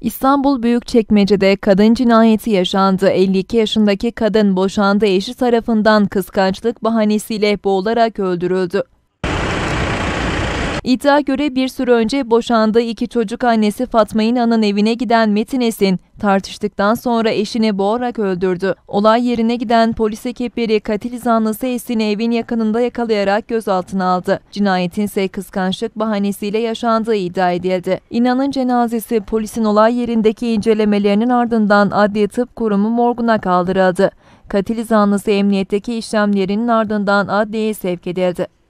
İstanbul Büyükçekmece'de kadın cinayeti yaşandı. 52 yaşındaki kadın boşandığı eşi tarafından kıskançlık bahanesiyle boğularak öldürüldü. İddia göre bir süre önce boşandığı iki çocuk annesi Fatma İnan'ın evine giden Metin Esin tartıştıktan sonra eşini boğarak öldürdü. Olay yerine giden polis ekipleri katil zanlısı Esin'i evin yakınında yakalayarak gözaltına aldı. Cinayetin ise kıskançlık bahanesiyle yaşandığı iddia edildi. İnan'ın cenazesi polisin olay yerindeki incelemelerinin ardından Adli Tıp Kurumu morguna kaldırıldı. Katil zanlısı emniyetteki işlemlerinin ardından adliyeye sevk edildi.